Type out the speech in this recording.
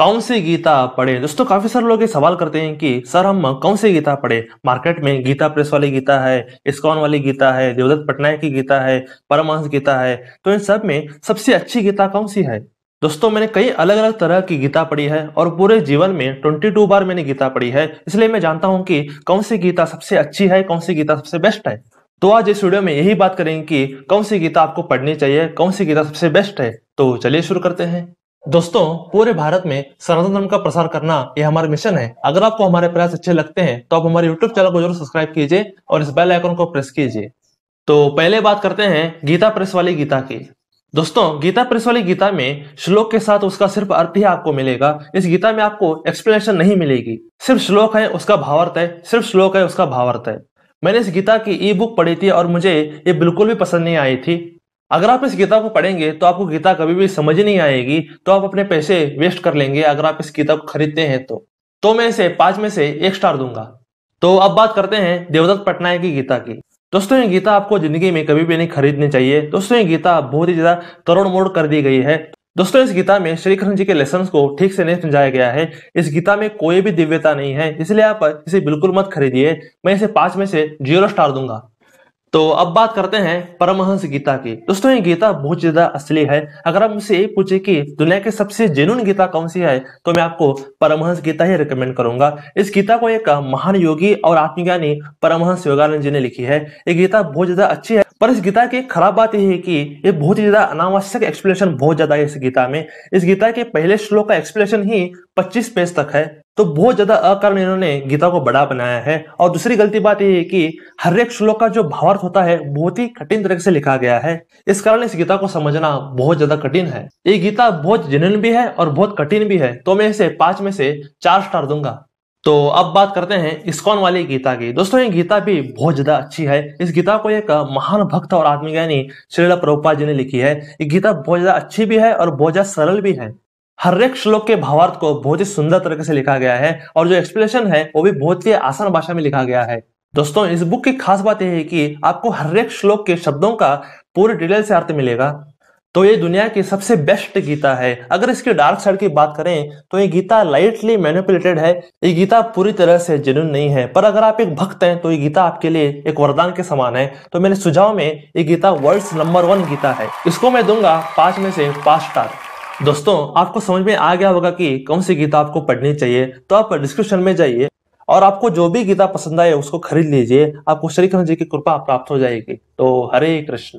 कौन सी गीता पढ़े दोस्तों काफी सारे लोग ये सवाल करते हैं कि सर हम कौन सी गीता पढ़े मार्केट में गीता प्रेस वाली गीता है इस्कॉन वाली गीता है देवदत्त पटनायक की गीता है परमहंस गीता है तो इन सब में सबसे अच्छी गीता कौन सी है दोस्तों मैंने कई अलग अलग तरह की गीता पढ़ी है और पूरे जीवन में ट्वेंटी टू बार मैंने गीता पढ़ी है इसलिए मैं जानता हूं कि कौन सी गीता सबसे अच्छी है कौन सी गीता सबसे बेस्ट है तो आज इस वीडियो में यही बात करेंगे कि कौन सी गीता आपको पढ़नी चाहिए कौन सी गीता सबसे बेस्ट है तो चलिए शुरू करते हैं दोस्तों पूरे भारत में सनातन धर्म का प्रसार करना यह हमारा मिशन है अगर आपको हमारे प्रयास अच्छे लगते हैं तो आप हमारे यूट्यूब चैनल को जरूर सब्सक्राइब कीजिए और इस बेल आइकन को प्रेस कीजिए तो पहले बात करते हैं गीता प्रेस वाली गीता की दोस्तों गीता प्रेस वाली गीता में श्लोक के साथ उसका सिर्फ अर्थ ही आपको मिलेगा इस गीता में आपको एक्सप्लेनेशन नहीं मिलेगी सिर्फ श्लोक है उसका भावार्थ है सिर्फ श्लोक है उसका भावार्थ है मैंने इस गीता की ई बुक पढ़ी थी और मुझे ये बिल्कुल भी पसंद नहीं आई थी अगर आप इस गीता को पढ़ेंगे तो आपको गीता कभी भी समझ नहीं आएगी तो आप अपने पैसे वेस्ट कर लेंगे अगर आप इस गीता को खरीदते हैं तो तो मैं इसे पांच में से एक स्टार दूंगा तो अब बात करते हैं देवदत्त पटनायक की गीता की दोस्तों ये गीता आपको जिंदगी में कभी भी नहीं खरीदनी चाहिए दोस्तों ये गीता बहुत ही ज्यादा करोड़ मोड़ कर दी गई है दोस्तों इस गीता में श्री कृष्ण जी के लेसन को ठीक से नहीं समझाया गया है इस गीता में कोई भी दिव्यता नहीं है इसलिए आप इसे बिल्कुल मत खरीदिए मैं इसे पांच में से जीरो स्टार दूंगा तो अब बात करते हैं परमहंस गीता की दोस्तों ये गीता बहुत ज्यादा असली है अगर आप मुझसे पूछे कि दुनिया की सबसे जेनुन गीता कौन सी है तो मैं आपको परमहंस गीता ही रिकमेंड करूंगा इस गीता को एक महान योगी और आत्मज्ञानी परमहंस योगानंद जी ने लिखी है ये गीता बहुत ज्यादा अच्छी है पर इस गीता की खराब बात यह है कि ये बहुत ही ज्यादा अनावश्यक एक्सप्लेनेशन बहुत ज्यादा है इस गीता में इस गीता के पहले श्लोक का एक्सप्लेनेशन ही 25 पेज तक है तो बहुत ज्यादा अकारण इन्होंने गीता को बड़ा बनाया है और दूसरी गलती बात यह है कि हर एक श्लोक का जो भावार्थ होता है बहुत ही कठिन तरीके से लिखा गया है इस कारण इस गीता को समझना बहुत ज्यादा कठिन है ये गीता बहुत जेन्यून भी है और बहुत कठिन भी है तो मैं इसे पांच में से चार स्टार दूंगा तो अब बात करते हैं इस्कॉन वाली गीता की दोस्तों ये गीता भी बहुत ज्यादा अच्छी है इस गीता को एक महान भक्त और आत्मज्ञानी श्रीला प्रभुपाद जी ने लिखी है ये गीता बहुत ज्यादा अच्छी भी है और बहुत ज्यादा सरल भी है हर एक श्लोक के भावार्थ को बहुत ही सुंदर तरीके से लिखा गया है और जो एक्सप्लेनेशन है वो भी बहुत ही आसान भाषा में लिखा गया है दोस्तों इस बुक की खास बात यह है कि आपको हर एक श्लोक के शब्दों का पूरे डिटेल से अर्थ मिलेगा तो ये दुनिया की सबसे बेस्ट गीता है अगर इसके डार्क साइड की बात करें तो ये गीता लाइटली मैनिपुलेटेड है ये गीता पूरी तरह से जेन्यून नहीं है पर अगर आप एक भक्त हैं तो ये गीता आपके लिए एक वरदान के समान है तो मेरे सुझाव में ये Gita world number one Gita है इसको मैं दूंगा पांच में से पांच स्टार दोस्तों आपको समझ में आ गया होगा कि कौन सी गीता आपको पढ़नी चाहिए तो आप डिस्क्रिप्शन में जाइए और आपको जो भी गीता पसंद आए उसको खरीद लीजिए आपको श्री कृष्ण जी की कृपा प्राप्त हो जाएगी तो हरे कृष्ण